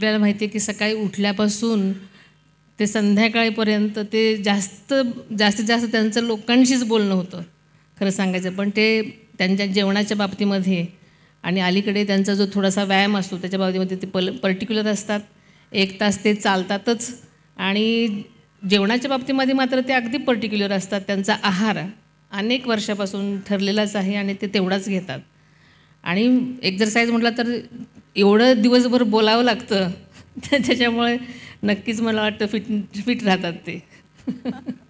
आपल्याला माहिती आहे की सकाळी उठल्यापासून ते संध्याकाळीपर्यंत ते जास्त जास्तीत जास्त त्यांचं लोकांशीच बोलणं होतं खरं सांगायचं पण ते त्यांच्या जेवणाच्या बाबतीमध्ये आणि अलीकडे त्यांचा जो थोडासा व्यायाम असतो त्याच्या बाबतीमध्ये ते पल पर्टिक्युलर असतात एक तास ते चालतातच आणि जेवणाच्या बाबतीमध्ये मात्र ते अगदी पर्टिक्युलर असतात त्यांचा आहार अनेक वर्षापासून ठरलेलाच आहे आणि ते तेवढाच घेतात आणि एक्झरसाईज म्हटलं तर एवढं दिवसभर बोलावं लागतं त्याच्यामुळे नक्कीच मला वाटतं फिट फिट राहतात ते